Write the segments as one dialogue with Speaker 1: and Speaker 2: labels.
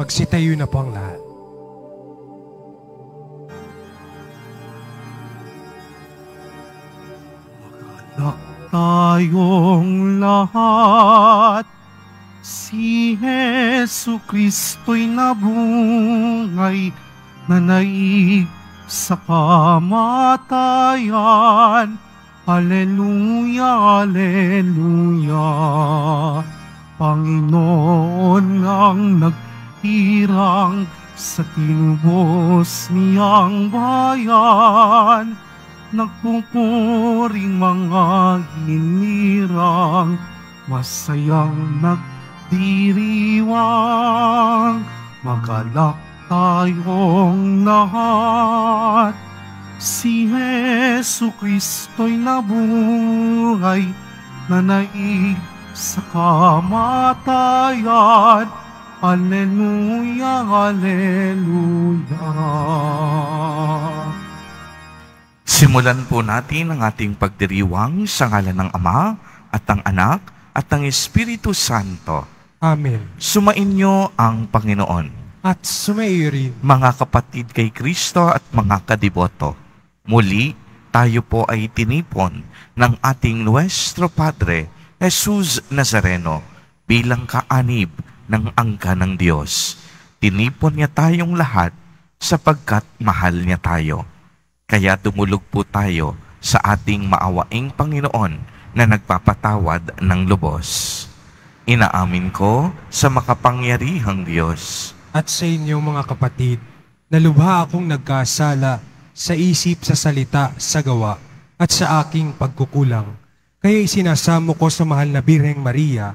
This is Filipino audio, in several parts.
Speaker 1: Magsitayo na po ang lahat.
Speaker 2: Magalak tayong lahat Si Yesu Kristo'y nabungay Nanaig sa kamatayan Aleluya, Aleluya Panginoon ang nagtagal tirang sa tinubos niyang bayan Nagpupuring mga hinirang Masayang nagdiriwang Magalak tayong lahat Si Heso Kristo'y nabuhay Nanaig sa kamatayan Alleluia, Alleluia.
Speaker 3: Simulan po natin ang ating pagdiriwang sa ngalan ng Ama at ang Anak at ng Espiritu Santo. Amen. Sumainyo ang Panginoon. At sumairin. Mga kapatid kay Kristo at mga kadiboto. Muli, tayo po ay tinipon ng ating Nuestro Padre, Jesus Nazareno, bilang kaanib ng angka ng Diyos. Tinipon niya tayong lahat sapagkat mahal niya tayo. Kaya dumulog po tayo sa ating maawaing Panginoon na nagpapatawad ng lubos. Inaamin ko sa makapangyarihang Diyos.
Speaker 1: At sa inyo mga kapatid, nalubha akong nagkasala sa isip, sa salita, sa gawa, at sa aking pagkukulang. Kaya isinasamo ko sa mahal na Birheng Maria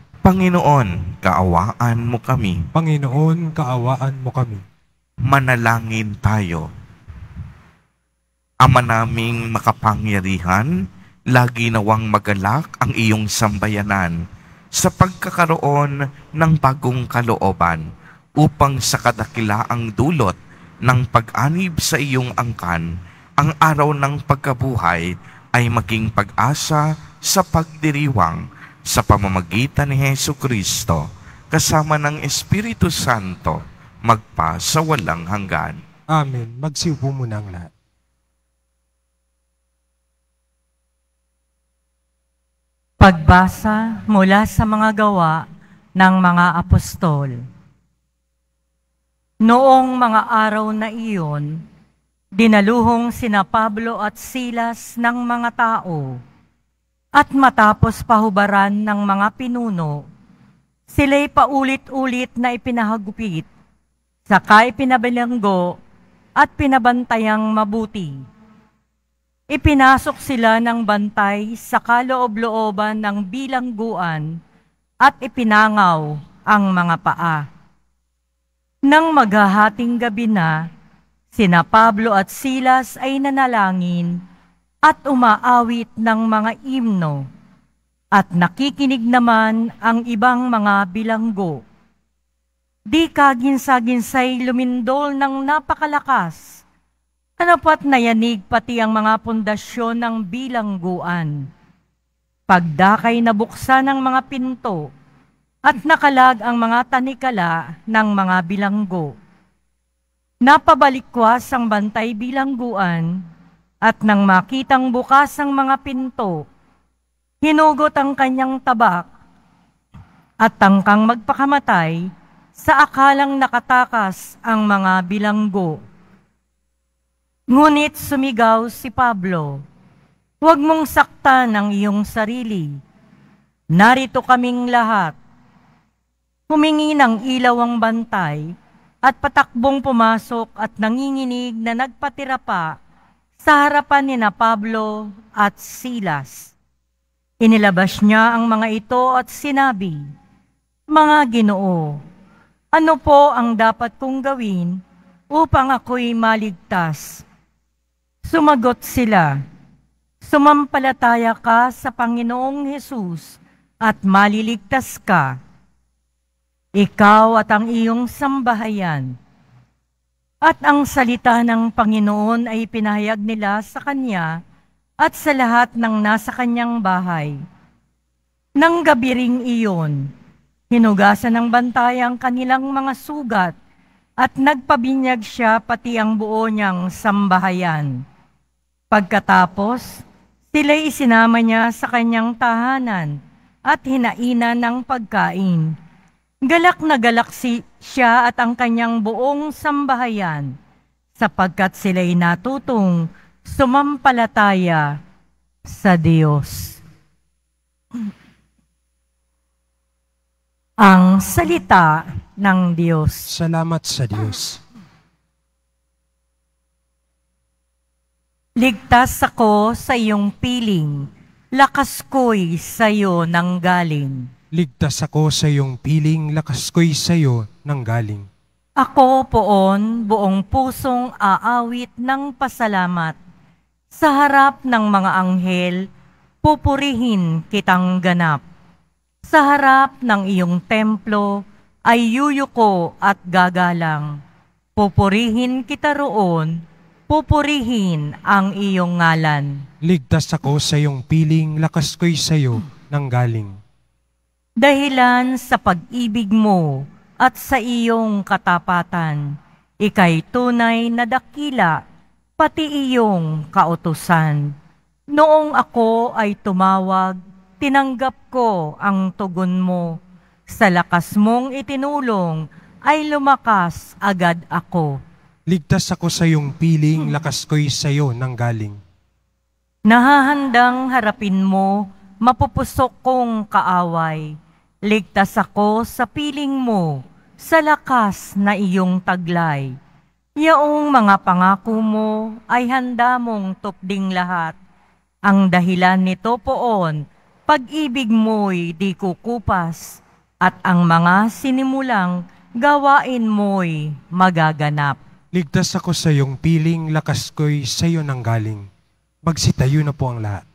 Speaker 3: Panginoon, kaawaan mo kami. Panginoon, kaawaan mo kami. Manalangin tayo. Ama naming makapangyarihan, lagi nawang magalak ang iyong sambayanan sa pagkakaroon ng bagong kalooban upang sa ang dulot ng pag-anib sa iyong angkan, ang araw ng pagkabuhay ay maging pag-asa sa pagdiriwang sa pamamagitan ni Heso Kristo kasama ng Espiritu Santo magpa sa walang hanggan.
Speaker 4: Amen. Magsiupo muna ang lahat. Pagbasa mula sa mga gawa ng mga apostol. Noong mga araw na iyon, dinaluhong sina Pablo at Silas ng mga tao at matapos pahubaran ng mga pinuno, sila'y paulit-ulit na ipinahagupit, sakay pinabilanggo at pinabantayang mabuti. Ipinasok sila ng bantay sa kaloob-looban ng bilangguan at ipinangaw ang mga paa. Nang maghahating gabi na, sina Pablo at Silas ay nanalangin at umaawit ng mga imno, at nakikinig naman ang ibang mga bilanggo. Di kaginsa-ginsay lumindol ng napakalakas, ano pat nayanig pati ang mga pundasyon ng bilangguan. Pagdakay nabuksan ang mga pinto, at nakalag ang mga tanikala ng mga bilanggo. Napabalikwas ang bantay bilangguan at nang makitang bukas ang mga pinto, hinugot ang kanyang tabak at tangkang magpakamatay sa akalang nakatakas ang mga bilanggo. Ngunit sumigaw si Pablo, Huwag mong saktan ang iyong sarili. Narito kaming lahat. Humingi ng ilaw ang bantay at patakbong pumasok at nanginginig na nagpatira pa sa harapan ni na Pablo at Silas. Inilabas niya ang mga ito at sinabi, Mga ginoo, ano po ang dapat kong gawin upang ako'y maligtas? Sumagot sila, Sumampalataya ka sa Panginoong Hesus at maliligtas ka, ikaw at ang iyong sambahayan. At ang salita ng Panginoon ay pinahayag nila sa kanya at sa lahat ng nasa kanyang bahay. Nang gabi ring iyon, hinugasan ng bantay ang kanilang mga sugat at nagpabinyag siya pati ang buo niyang sambahayan. Pagkatapos, sila'y isinama niya sa kanyang tahanan at hinainan ng pagkain. Galak na galak si siya at ang kanyang buong sambahayan, sapagkat sila'y natutong sumampalataya sa Diyos. Ang salita ng Diyos. Salamat sa Diyos. Ligtas ako sa iyong piling, lakas ko'y sa iyo nang galing. Ligtas
Speaker 1: ako sa iyong piling, lakas ko'y sa iyo nang galing.
Speaker 4: Ako poon, buong pusong aawit ng pasalamat. Sa harap ng mga anghel, pupurihin kitang ganap. Sa harap ng iyong templo, ay yuyuko at gagalang. Pupurihin kita roon, pupurihin ang iyong ngalan.
Speaker 1: Ligtas ako sa iyong piling, lakas ko'y sa iyo nang galing
Speaker 4: dahilan sa pag-ibig mo at sa iyong katapatan. Ika'y tunay na dakila, pati iyong kautusan. Noong ako ay tumawag, tinanggap ko ang tugon mo. Sa lakas mong itinulong, ay lumakas agad ako.
Speaker 1: Ligtas ako sa iyong piling, lakas ko'y sa iyo nang galing.
Speaker 4: Nahahandang harapin mo mapupusok kong kaaway. Ligtas ako sa piling mo, sa lakas na iyong taglay. Yaong mga pangako mo ay handa mong tupding lahat. Ang dahilan nito poon, pag-ibig mo'y di kukupas, at ang mga sinimulang gawain mo'y magaganap.
Speaker 1: Ligtas ako sa iyong piling, lakas ko'y sa iyo nanggaling. Magsitayo na po ang lahat.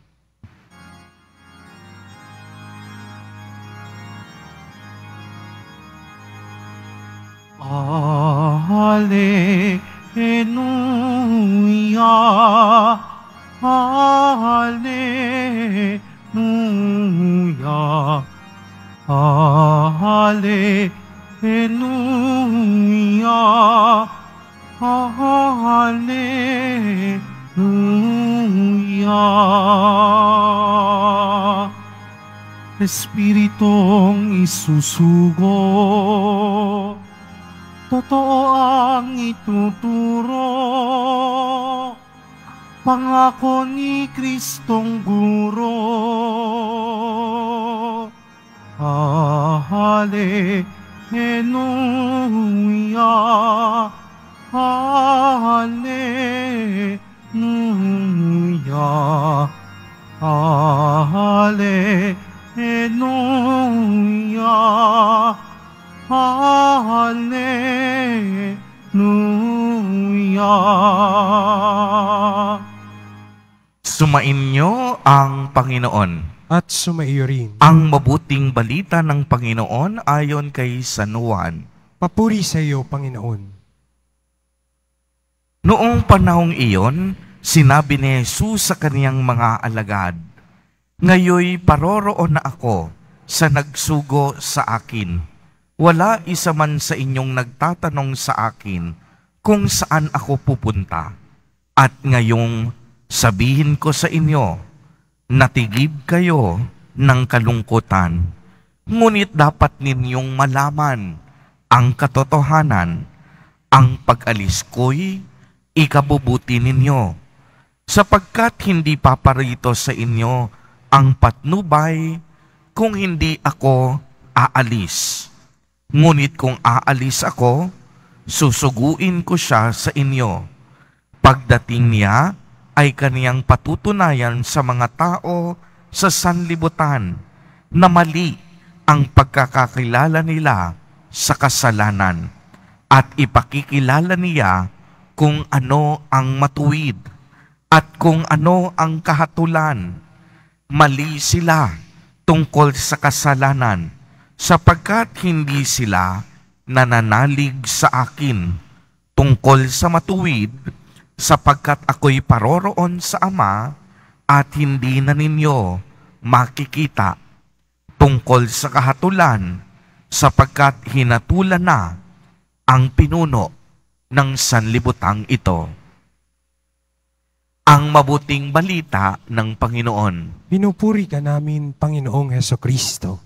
Speaker 2: Alleluia, Alleluia, Alleluia, Alleluia. Espiritong isusugo Totoo ang ituturo Pangako ni Kristong Guro ah, Hallelujah Hallelujah Hallelujah Hallelujah.
Speaker 3: Sumainyo ang Panginoon. At sumaiyo rin. Ang mabuting balita ng Panginoon ayon kay San Juan.
Speaker 1: Papuri sa iyo, Panginoon.
Speaker 3: Noong panahong iyon, sinabi ni Jesus sa kaniyang mga alagad, Ngayoy paroroon na ako sa nagsugo sa akin wala isa man sa inyong nagtatanong sa akin kung saan ako pupunta. At ngayong sabihin ko sa inyo, natigib kayo ng kalungkutan. Ngunit dapat ninyong malaman ang katotohanan, ang pag-alis ko'y ikabubuti ninyo, sapagkat hindi paparito sa inyo ang patnubay kung hindi ako aalis. Ngunit kung aalis ako, susuguin ko siya sa inyo. Pagdating niya, ay kaniyang patutunayan sa mga tao sa sanlibutan na mali ang pagkakakilala nila sa kasalanan at ipakikilala niya kung ano ang matuwid at kung ano ang kahatulan. Mali sila tungkol sa kasalanan sapagkat hindi sila nananalig sa akin tungkol sa matuwid, sapagkat ako'y paroroon sa Ama at hindi na ninyo makikita tungkol sa kahatulan, sapagkat hinatulan na ang pinuno ng sanlibutang ito ang mabuting balita ng Panginoon.
Speaker 1: Pinupuri ka namin, Panginoong Heso Kristo.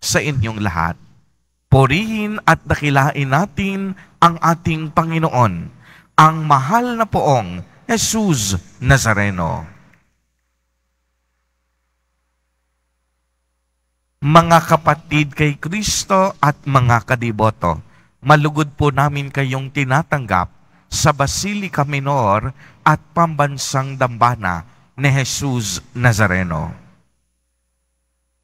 Speaker 3: sa inyong lahat. Purihin at dakilain natin ang ating Panginoon, ang mahal na poong Jesus Nazareno. Mga kapatid kay Kristo at mga kadiboto, malugod po namin kayong tinatanggap sa Basilica Minor at Pambansang Dambana ni Jesus Nazareno.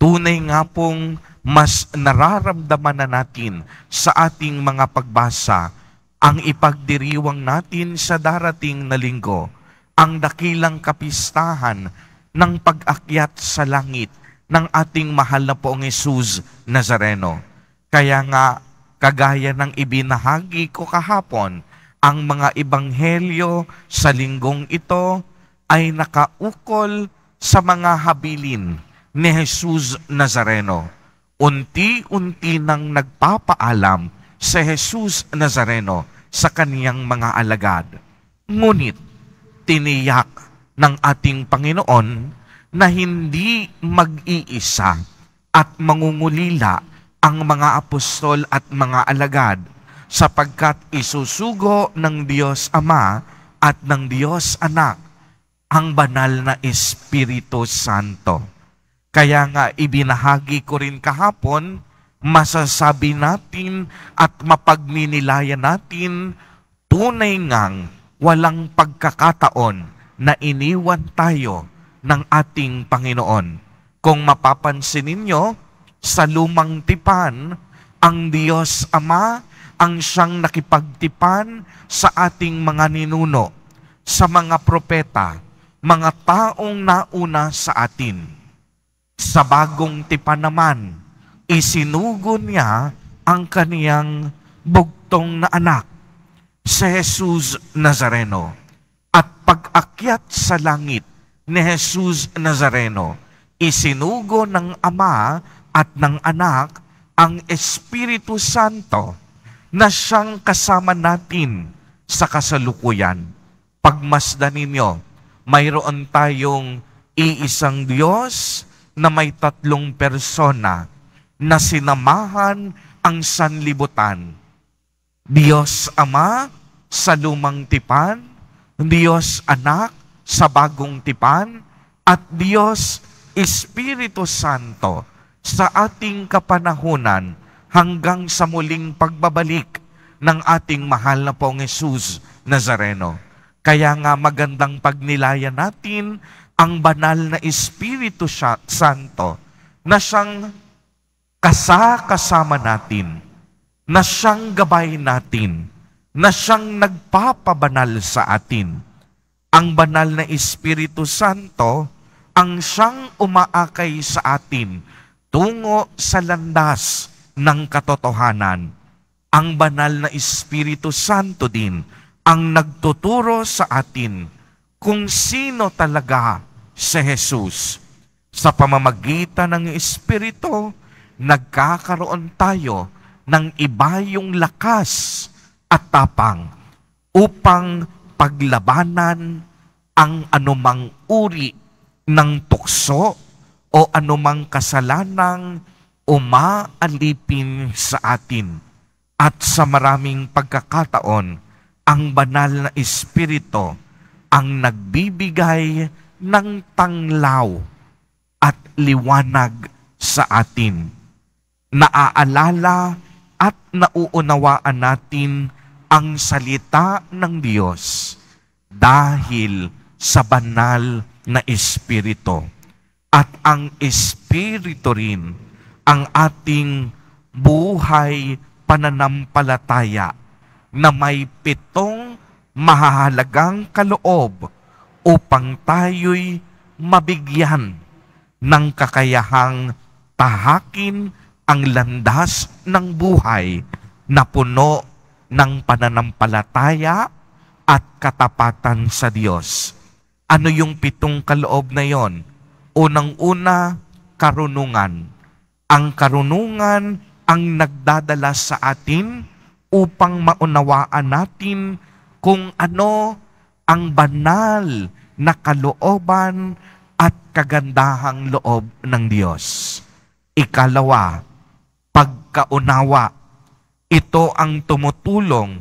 Speaker 3: Tunay nga pong mas nararamdaman na natin sa ating mga pagbasa ang ipagdiriwang natin sa darating na linggo, ang dakilang kapistahan ng pag-akyat sa langit ng ating mahal na poong Jesus Nazareno. Kaya nga, kagaya ng ibinahagi ko kahapon, ang mga ebanghelyo sa linggong ito ay nakaukol sa mga habilin ni Jesus Nazareno unti-unti nang nagpapaalam sa Jesus Nazareno sa kaniyang mga alagad. Ngunit tiniyak ng ating Panginoon na hindi mag-iisa at mangungulila ang mga apostol at mga alagad sapagkat isusugo ng Diyos Ama at ng Diyos Anak ang banal na Espiritu Santo. Kaya nga ibinahagi ko rin kahapon, masasabi natin at mapagninilayan natin tunay ngang walang pagkakataon na iniwan tayo ng ating Panginoon. Kung mapapansin ninyo, sa lumang tipan, ang Diyos Ama ang siyang nakipagtipan sa ating mga ninuno, sa mga propeta, mga taong nauna sa atin sa bagong tipan naman, isinugon niya ang kaniyang bugtong na anak, si Jesus Nazareno. At pag-akyat sa langit ni Jesus Nazareno, isinugo ng Ama at ng Anak ang Espiritu Santo na siyang kasama natin sa kasalukuyan. Pagmasdan ninyo, mayroon tayong iisang Diyos, na may tatlong persona na sinamahan ang sanlibutan. Diyos Ama sa lumang tipan, Diyos Anak sa bagong tipan, at Diyos Espiritu Santo sa ating kapanahunan hanggang sa muling pagbabalik ng ating mahal na pong Jesus Nazareno. Kaya nga magandang pagnilayan natin ang banal na Espiritu Santo na siyang kasakasama natin, na siyang gabay natin, na siyang nagpapabanal sa atin. Ang banal na Espiritu Santo ang siyang umaakay sa atin tungo sa landas ng katotohanan. Ang banal na Espiritu Santo din ang nagtuturo sa atin kung sino talaga si Jesus. Sa pamamagitan ng Espiritu, nagkakaroon tayo ng iba yung lakas at tapang upang paglabanan ang anumang uri ng tukso o anumang kasalanang umaalipin sa atin. At sa maraming pagkakataon, ang banal na Espiritu ang nagbibigay ng tanglaw at liwanag sa atin. Naaalala at nauunawaan natin ang salita ng Diyos dahil sa banal na Espiritu. At ang Espiritu rin ang ating buhay pananampalataya na may pitong mahalagang kaloob upang tayo'y mabigyan ng kakayahang tahakin ang landas ng buhay na puno ng pananampalataya at katapatan sa Diyos. Ano yung pitong kaloob na yon? Unang-una, karunungan. Ang karunungan ang nagdadala sa atin upang maunawaan natin kung ano ang banal na kalooban at kagandahang loob ng Diyos. Ikalawa, pagkaunawa. Ito ang tumutulong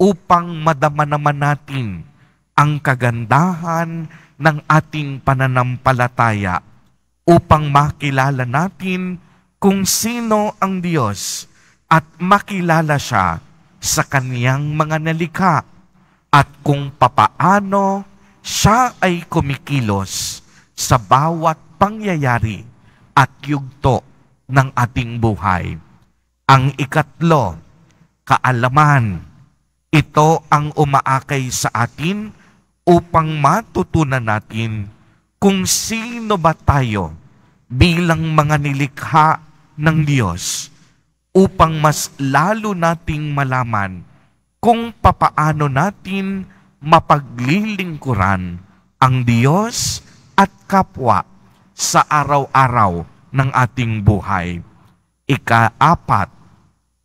Speaker 3: upang madama naman natin ang kagandahan ng ating pananampalataya upang makilala natin kung sino ang Diyos at makilala siya sa kaniyang mga nalikha at kung papaano siya ay kumikilos sa bawat pangyayari at yugto ng ating buhay. Ang ikatlo, kaalaman. Ito ang umaakay sa atin upang matutunan natin kung sino ba tayo bilang mga nilikha ng Diyos upang mas lalo nating malaman kung papaano natin mapaglilingkuran ang Diyos at kapwa sa araw-araw ng ating buhay. Ikaapat,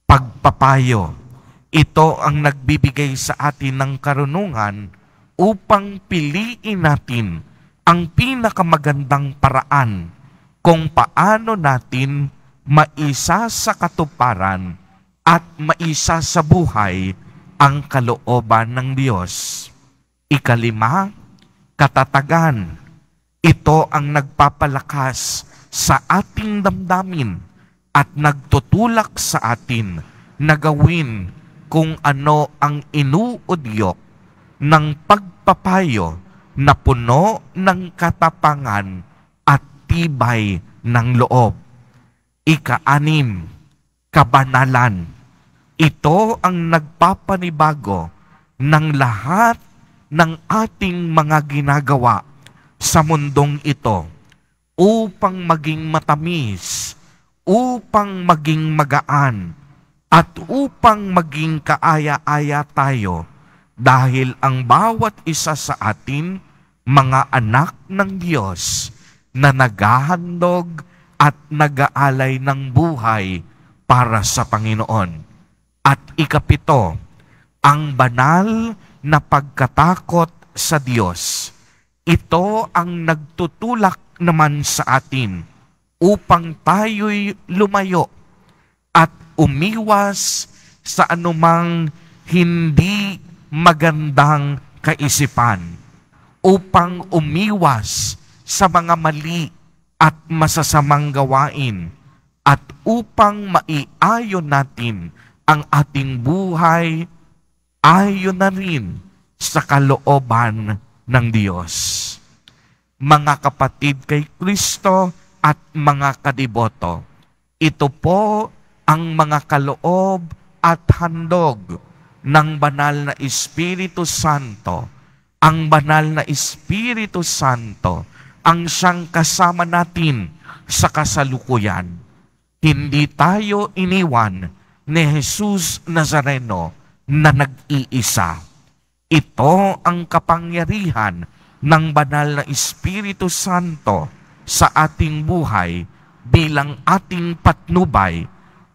Speaker 3: pagpapayo. Ito ang nagbibigay sa atin ng karunungan upang piliin natin ang pinakamagandang paraan kung paano natin maisa sa katuparan at maisa sa buhay ang kalooban ng Diyos. Ikalima, katatagan. Ito ang nagpapalakas sa ating damdamin at nagtutulak sa atin na gawin kung ano ang inuudyok ng pagpapayo na puno ng katapangan at tibay ng loob. Ikaanim, kabanalan ito ang nagpapanibago ng lahat ng ating mga ginagawa sa mundong ito upang maging matamis, upang maging magaan, at upang maging kaaya-aya tayo dahil ang bawat isa sa atin mga anak ng Diyos na naghahandog at nag-aalay ng buhay para sa Panginoon. Ikapito, ang banal na pagkatakot sa Diyos. Ito ang nagtutulak naman sa atin upang tayo'y lumayo at umiwas sa anumang hindi magandang kaisipan upang umiwas sa mga mali at masasamang gawain at upang maiayon natin ang ating buhay ayon na rin sa kalooban ng Diyos. Mga kapatid kay Kristo at mga kadiboto, ito po ang mga kaloob at handog ng banal na Espiritu Santo. Ang banal na Espiritu Santo ang siyang kasama natin sa kasalukuyan. Hindi tayo iniwan ni Jesus Nazareno na nag-iisa. Ito ang kapangyarihan ng banal na Espiritu Santo sa ating buhay bilang ating patnubay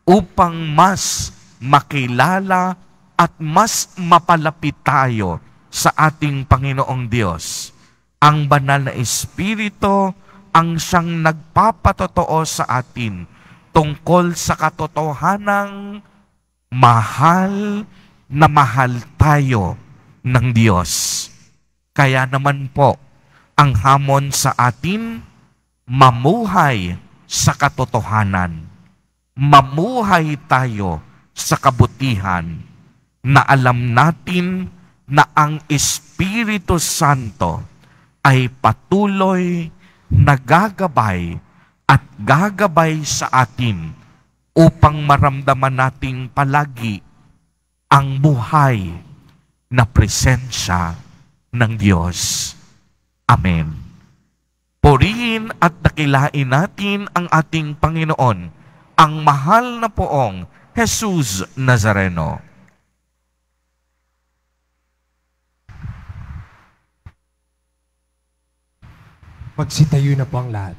Speaker 3: upang mas makilala at mas mapalapit tayo sa ating Panginoong Diyos. Ang banal na Espiritu ang siyang nagpapatotoo sa atin tungkol sa katotohanang mahal na mahal tayo ng Diyos. Kaya naman po, ang hamon sa atin, mamuhay sa katotohanan. Mamuhay tayo sa kabutihan na alam natin na ang Espiritu Santo ay patuloy nagagabay at gagabay sa atin upang maramdaman nating palagi ang buhay na presensya ng Diyos. Amen. Purihin at dakilain natin ang ating Panginoon, ang mahal na poong Jesus Nazareno.
Speaker 1: Magsitayo na po ang lahat.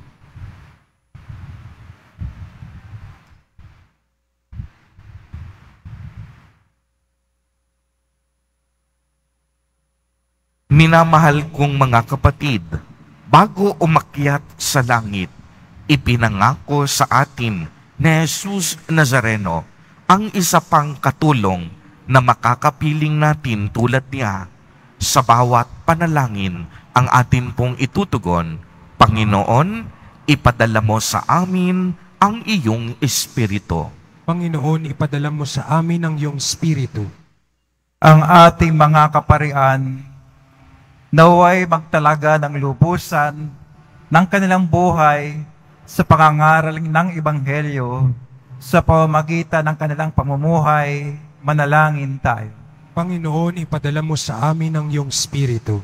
Speaker 3: Minamahal kong mga kapatid, bago umakyat sa langit, ipinangako sa atin ni Jesus Nazareno ang isa pang katulong na makakapiling natin tulad niya sa bawat panalangin ang atin pong itutugon. Panginoon, ipadala mo sa amin ang iyong Espiritu.
Speaker 5: Panginoon, ipadala mo sa amin ang iyong Espiritu. Ang ating mga kaparian naway magtalaga ng lubusan ng kanilang buhay sa pangangaral ng Ebanghelyo sa pamamagitan ng kanilang pamumuhay, manalangin tayo. Panginoon, ipadala mo sa amin ang iyong spirito.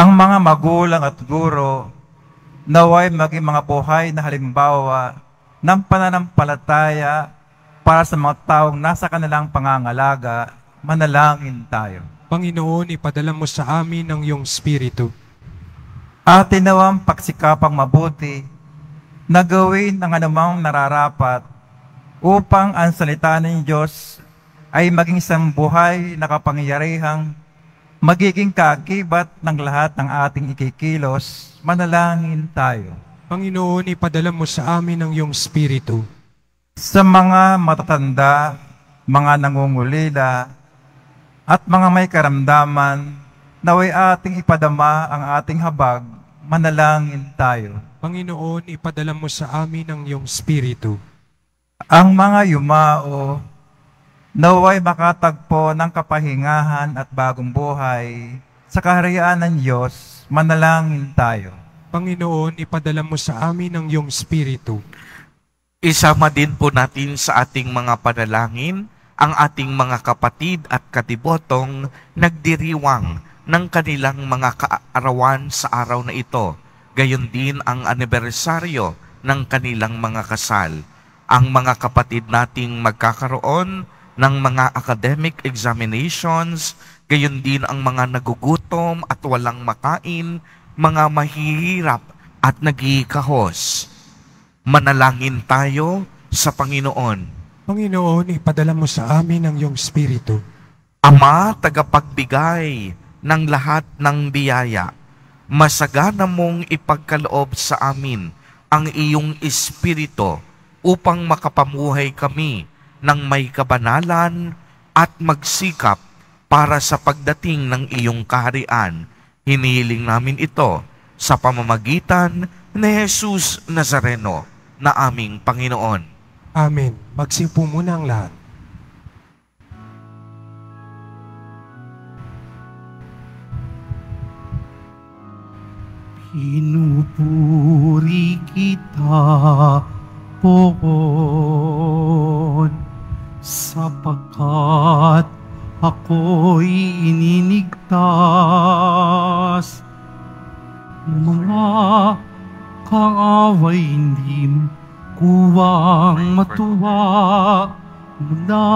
Speaker 5: Ang mga magulang at guro, naway maging mga buhay na halimbawa ng pananampalataya para sa mga taong nasa kanilang pangangalaga, manalangin tayo. Panginoon, ipadala mo sa amin ang iyong Espiritu. Atin nawang pagsikapang mabuti na gawin ang anumang nararapat upang ang salita ng Diyos ay maging isang buhay na kapangyarihang magiging kakibat ng lahat ng ating ikikilos, manalangin tayo. Panginoon, ipadala mo sa amin ang iyong Espiritu. Sa mga matatanda, mga nangungulila, at mga may karamdaman, naway ating ipadama ang ating habag, manalangin tayo. Panginoon, ipadala mo sa amin ang iyong spirito. Ang mga yumao, naway makatagpo ng kapahingahan at bagong buhay sa kaharian ng Diyos, manalangin tayo. Panginoon, ipadala mo sa amin ang iyong spirito.
Speaker 3: Isama din po natin sa ating mga panalangin ang ating mga kapatid at katibotong nagdiriwang ng kanilang mga kaarawan sa araw na ito. Gayon din ang anibersaryo ng kanilang mga kasal. Ang mga kapatid nating magkakaroon ng mga academic examinations, gayon din ang mga nagugutom at walang makain, mga mahihirap at nagikahos. Manalangin tayo sa Panginoon
Speaker 1: Panginoon, ipadala mo sa amin ang iyong Espiritu.
Speaker 3: Ama, tagapagbigay ng lahat ng biyaya, masagana mong ipagkaloob sa amin ang iyong Espiritu upang makapamuhay kami ng may kabanalan at magsikap para sa pagdating ng iyong kaharian. Hinihiling namin ito sa pamamagitan ni Jesus Nazareno na aming Panginoon.
Speaker 1: Amen. Magsimpo muna ang lahat.
Speaker 2: Pinupuri kita, Poon, sapagkat ako'y ininigtas. Mga kaaway hindi mo Kuwang matuwa mula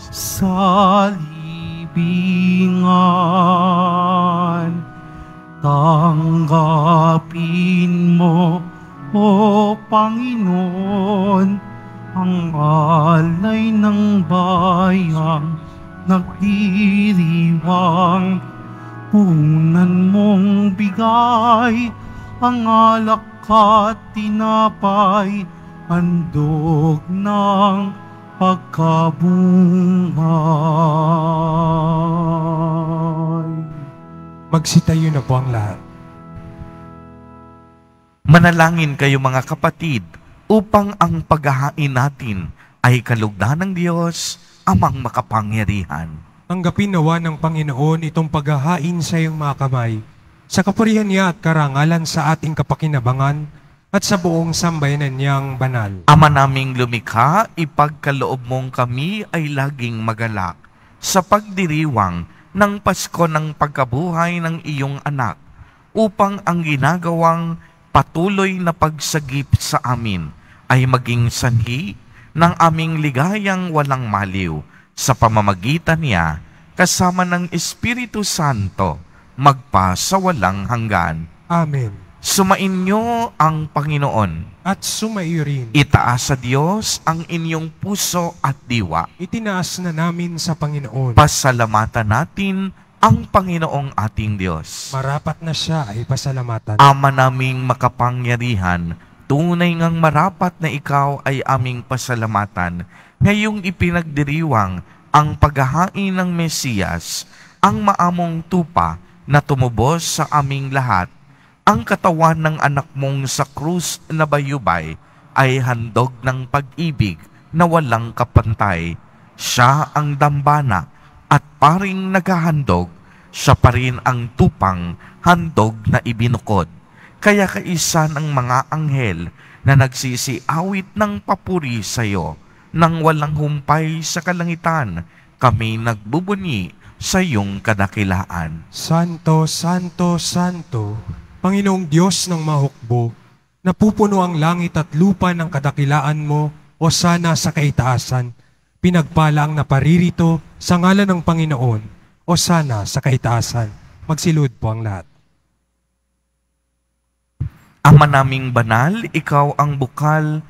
Speaker 2: sa libingan. Tanggapin mo, O Panginoon, ang alay ng bayang nagdiriwang. Punan mong bigay ang alak at tinapay handog ng pagkabungay.
Speaker 1: Magsitayo na po ang lahat.
Speaker 3: Manalangin kayo mga kapatid upang ang paghahain natin ay kalugdan ng Diyos amang makapangyarihan.
Speaker 1: Tanggapin nawa ng Panginoon itong paghahain sa iyong mga kamay sa kapurihan niya at karangalan sa ating kapakinabangan at sa
Speaker 3: buong sambayanan niyang banal. Ama naming lumikha, ipagkaloob mong kami ay laging magalak sa pagdiriwang ng Pasko ng pagkabuhay ng iyong anak upang ang ginagawang patuloy na pagsagip sa amin ay maging sanhi ng aming ligayang walang maliw sa pamamagitan niya kasama ng Espiritu Santo magpa sa walang hanggan. Amen. Sumainyo ang Panginoon.
Speaker 1: At sumaiyo rin.
Speaker 3: Itaas sa Diyos ang inyong puso at diwa.
Speaker 1: Itinaas na namin sa Panginoon.
Speaker 3: Pasalamatan natin ang Panginoong ating Diyos.
Speaker 1: Marapat na siya ay pasalamatan.
Speaker 3: Ama naming makapangyarihan, tunay ngang marapat na ikaw ay aming pasalamatan ngayong ipinagdiriwang ang paghahain ng Mesiyas, ang maamong tupa, na tumubos sa aming lahat, ang katawan ng anak mong sa krus na bayubay ay handog ng pag-ibig na walang kapantay. Siya ang dambana at paring naghahandog, siya pa rin ang tupang handog na ibinukod. Kaya kaisa ng mga anghel na nagsisiawit ng papuri sa iyo nang walang humpay sa kalangitan, kami nagbubunyi sa iyong kadakilaan. Santo,
Speaker 1: Santo, Santo, Panginoong Diyos ng mahukbo, napupuno ang langit at lupa ng kadakilaan mo o sana sa kaitaasan. Pinagpala ang naparirito sa ngalan ng Panginoon o sana sa kaitaasan.
Speaker 3: Magsilud po ang lahat. Ama naming banal, ikaw ang bukal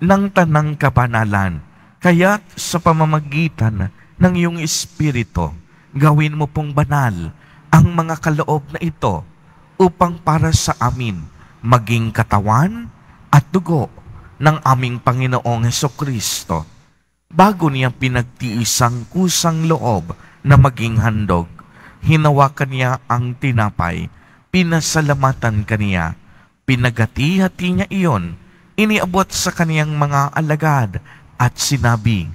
Speaker 3: ng tanang kapanalan, kaya sa pamamagitan ng iyong Espiritu, gawin mo pong banal ang mga kaloob na ito upang para sa amin maging katawan at dugo ng aming Panginoong Heso Kristo bago niya pinagtiisang kusang loob na maging handog. Hinawakan niya ang tinapay, pinasalamatan kaniya, pinagati-hati niya iyon, iniabot sa kaniyang mga alagad at sinabi,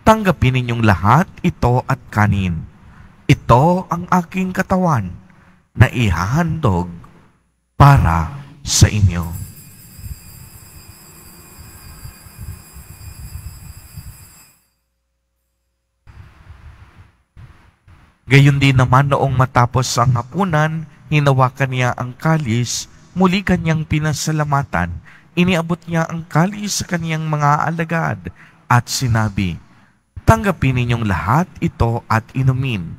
Speaker 3: Tanggapin ninyong lahat ito at kanin ito ang aking katawan na ihahandog para sa inyo. Gayon din naman noong matapos ang hapunan, hinawakan niya ang kalis, muli kanyang pinasalamatan, iniabot niya ang kalis sa kaniyang mga alagad at sinabi, Tanggapin ninyong lahat ito at inumin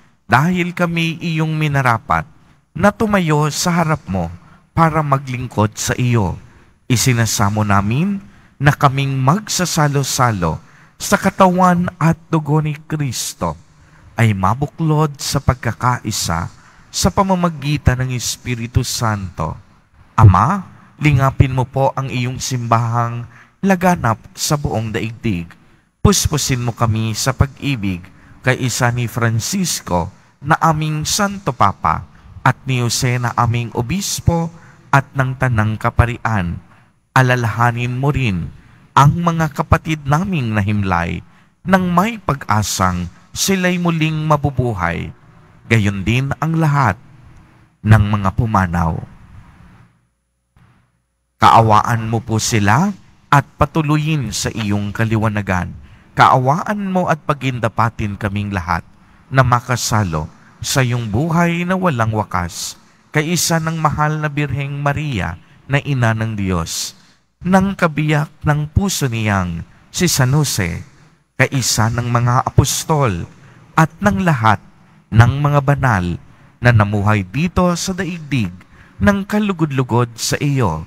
Speaker 3: dahil kami iyong minarapat na tumayo sa harap mo para maglingkod sa iyo. Isinasamo namin na kaming magsasalo-salo sa katawan at dugo ni Kristo ay mabuklod sa pagkakaisa sa pamamagitan ng Espiritu Santo. Ama, lingapin mo po ang iyong simbahang laganap sa buong daigdig. Puspusin mo kami sa pag-ibig kay isa ni Francisco na aming Santo Papa at ni Jose na aming Obispo at ng Tanang Kaparian. Alalahanin mo rin ang mga kapatid naming nahimlay nang may pag-asang sila'y muling mabubuhay. Gayon din ang lahat ng mga pumanaw. Kaawaan mo po sila at patuloyin sa iyong kaliwanagan. Kaawaan mo at pagindapatin kaming lahat na makasalo sa iyong buhay na walang wakas kaysa ng mahal na Birheng Maria na ina ng Diyos, ng kabiyak ng puso niyang si San Jose, kaisa ng mga apostol at ng lahat ng mga banal na namuhay dito sa daigdig ng kalugod-lugod sa iyo,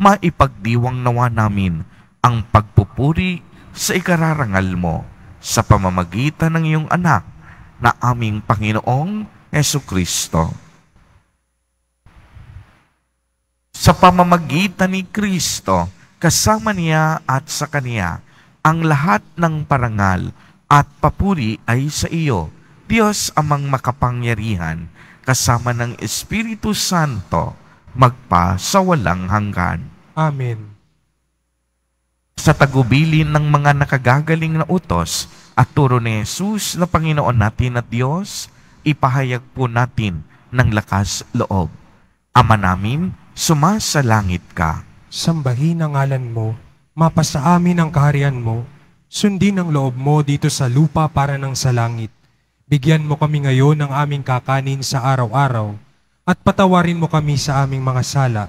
Speaker 3: maipagdiwang nawa namin ang pagpupuri sa ikararangal mo sa pamamagitan ng iyong anak na aming Panginoong Yesu Kristo. Sa pamamagitan ni Kristo, kasama niya at sa Kaniya, ang lahat ng parangal at papuri ay sa iyo, Diyos amang makapangyarihan, kasama ng Espiritu Santo, magpa sa walang hanggan. Amen sa tagubilin ng mga nakagagaling na utos at turo ni Jesus na Panginoon natin at Diyos, ipahayag po natin ng lakas loob. Ama namin, sumasalangit ka.
Speaker 1: Sambahin ang ngalan mo, mapasa amin ang kaharian mo, sundin ang loob mo dito sa lupa para ng sa langit. Bigyan mo kami ngayon ng aming kakanin sa araw-araw, at patawarin mo kami sa aming mga sala,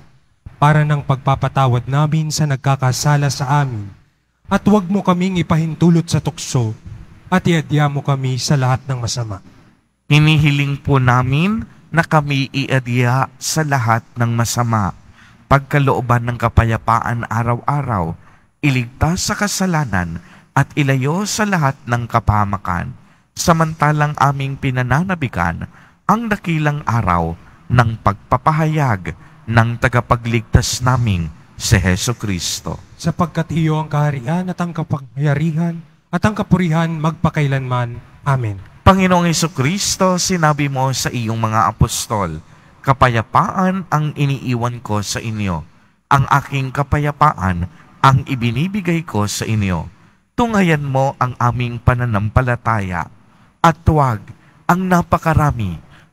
Speaker 1: para ng pagpapatawad namin sa nagkakasala sa amin. At huwag mo kaming ipahintulot sa tukso at iadya mo kami sa lahat ng masama.
Speaker 3: Hinihiling po namin na kami iadya sa lahat ng masama. Pagkalooban ng kapayapaan araw-araw, iligtas sa kasalanan at ilayo sa lahat ng kapamakan, samantalang aming pinananabikan ang dakilang araw ng pagpapahayag ng tagapagligtas naming si Heso Kristo.
Speaker 1: Sapagkat iyo ang kaharian at ang kapangyarihan at ang kapurihan magpakailanman. Amen.
Speaker 3: Panginoong Heso Kristo, sinabi mo sa iyong mga apostol, Kapayapaan ang iniiwan ko sa inyo. Ang aking kapayapaan ang ibinibigay ko sa inyo. Tungayan mo ang aming pananampalataya at tuwag ang napakarami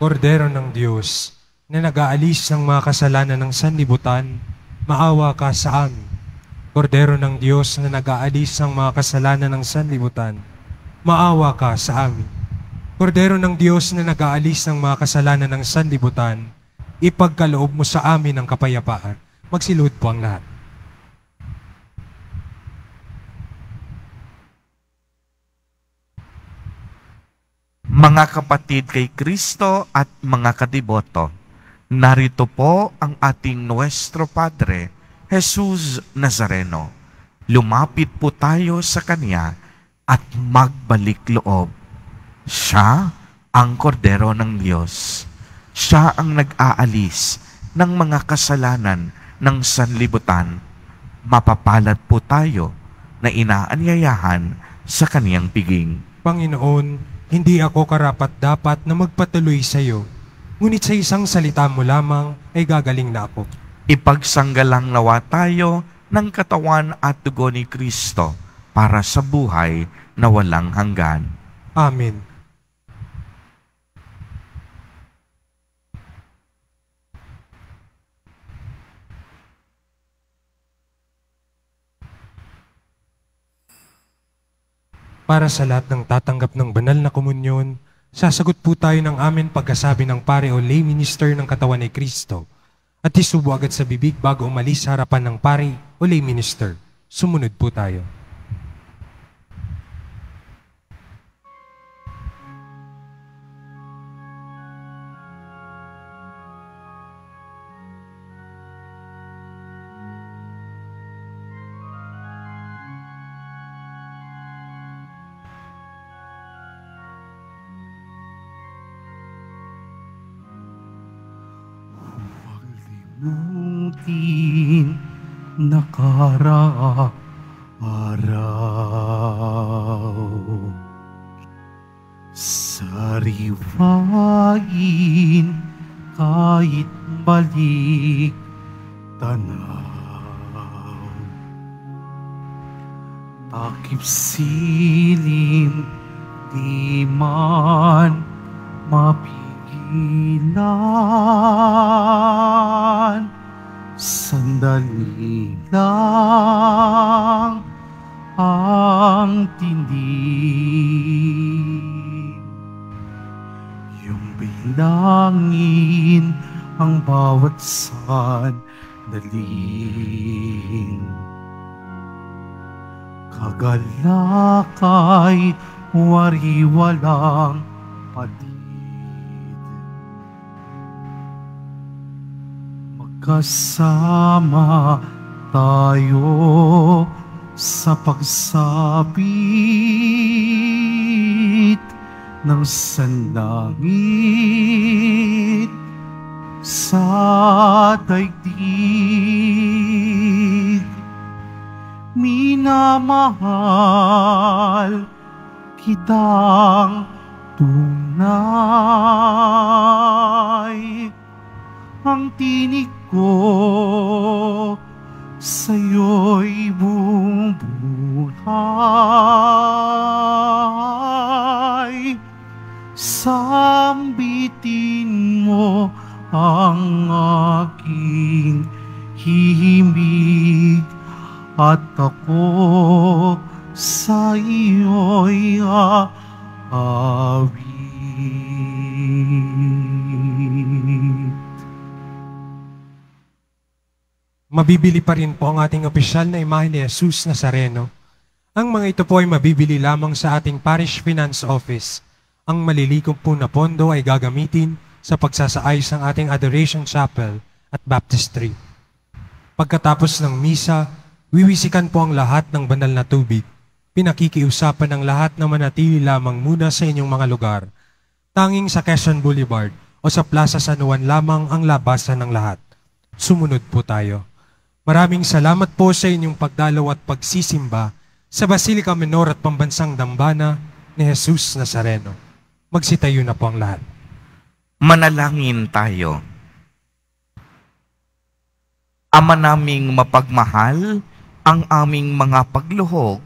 Speaker 1: Kordero ng Diyos, na nag-aalis ng mga kasalanan ng sanlibutan, maawa ka sa amin. Kordero ng Diyos na nag-aalis ng mga kasalanan ng sanlibutan, maawa ka sa amin. Kordero ng Diyos na nag-aalis ng mga kasalanan ng sanlibutan, ipagkaloob mo sa amin ang kapayapaan. Magsilud po ang lahat.
Speaker 3: Mga kapatid kay Kristo at mga kadiboto, narito po ang ating Nuestro Padre, Jesus Nazareno. Lumapit po tayo sa Kanya at magbalik loob. Siya ang kordero ng Diyos. Siya ang nag-aalis ng mga kasalanan ng sanlibutan. Mapapalad po tayo na inaanyayahan sa Kanyang piging. Panginoon, hindi ako karapat-dapat
Speaker 1: na magpatuloy sa iyo, ngunit sa isang salita mo lamang ay gagaling na ako.
Speaker 3: Ipagsanggalang nawa tayo ng katawan at dugo ni Kristo para sa buhay na walang hanggan.
Speaker 1: Amen. Para sa lahat ng tatanggap ng banal na komunyon, sasagot po tayo ng amin pagkasabi ng pare o lay minister ng katawan ni Kristo at isubo agad sa bibig bago umalis sa harapan ng pare o lay minister. Sumunod po tayo.
Speaker 2: nakaraaraw Sariwain kahit balik tanaw Takip silim di man mapigilan sandali lang ang tindi Yung bilangin ang bawat sandaling Kagalakay wari walang pati Magkasama tayo sa pagsapit ng sandangit sa daigdig. Minamahal kitang tunay ang tinig ko sa'yo'y bumubuhay. Sambitin mo ang aking hihimig at ako sa iyo'y aawin.
Speaker 1: mabibili pa rin po ang ating opisyal na imahe ni Jesus Nazareno. Ang mga ito po ay mabibili lamang sa ating Parish Finance Office. Ang malilikom po na pondo ay gagamitin sa pagsasaayos ng ating Adoration Chapel at Baptistry. Pagkatapos ng misa, wiwisikan po ang lahat ng banal na tubig. Pinakikiusapan ng lahat na manatili lamang muna sa inyong mga lugar. Tanging sa Quezon Boulevard o sa Plaza San Juan lamang ang labasan ng lahat. Sumunod po tayo. Maraming salamat po sa inyong pagdalaw at pagsisimba sa Basilica Menor at Pambansang Dambana ni Jesus Nazareno. Magsitayo na po ang lahat.
Speaker 3: Manalangin tayo. Ama naming mapagmahal, ang aming mga pagluhog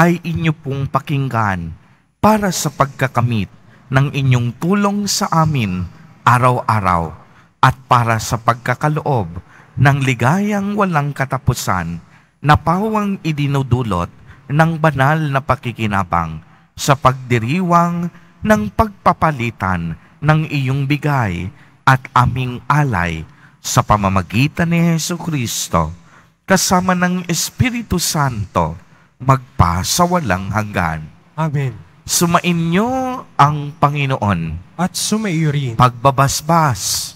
Speaker 3: ay inyo pong pakinggan para sa pagkakamit ng inyong tulong sa amin araw-araw at para sa pagkakaloob ng ligayang walang katapusan na pawang idinudulot ng banal na pakikinabang sa pagdiriwang ng pagpapalitan ng iyong bigay at aming alay sa pamamagitan ni Heso Kristo kasama ng Espiritu Santo magpa sa walang hanggan. Amen. Sumainyo ang Panginoon at
Speaker 1: sumaiyo rin
Speaker 3: pagbabasbas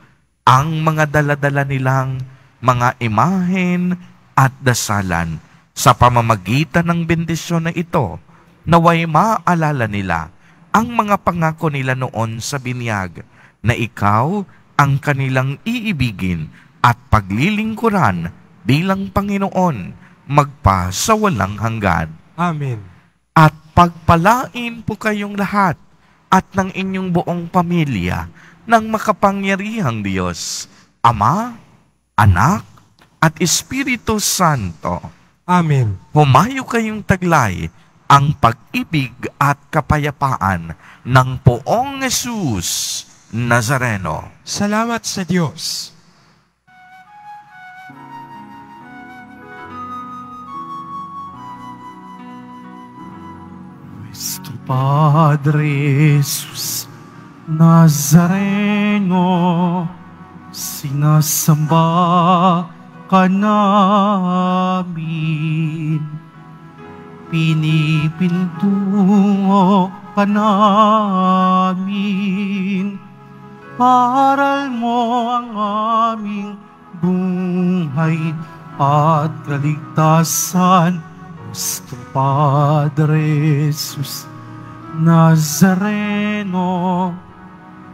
Speaker 3: ang mga daladala nilang mga imahen at dasalan sa pamamagitan ng bendisyon na ito naway maalala nila ang mga pangako nila noon sa binyag na ikaw ang kanilang iibigin at paglilingkuran bilang Panginoon magpa sa walang hanggan. Amen. At pagpalain po kayong lahat at ng inyong buong pamilya ng makapangyarihang Diyos, Ama, Anak, at Espiritu Santo. Amen. Humayo kayong taglay ang pag-ibig at kapayapaan ng poong Jesus Nazareno. Salamat sa Diyos.
Speaker 2: Nuestro Padre Jesus Nazareno, sinasamba ka namin. Pinipintungo ka namin. Aral mo ang aming buhay at kaligtasan, Nuestro Padre Jesus Nazareno. Nazareno.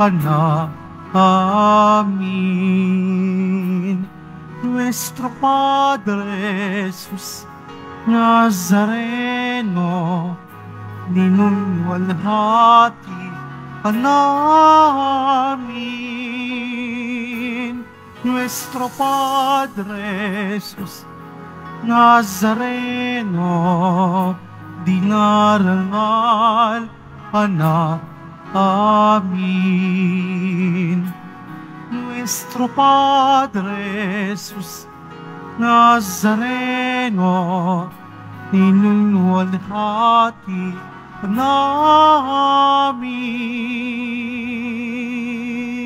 Speaker 2: ka amin. Nuestro Padre Jesus Nazareno, ninunwalhati ka namin. Nuestro Padre Jesus Nazareno, dinarangal ka namin. Amén. Nuestro Padre Jesús Nazareno, ninunulhati namin.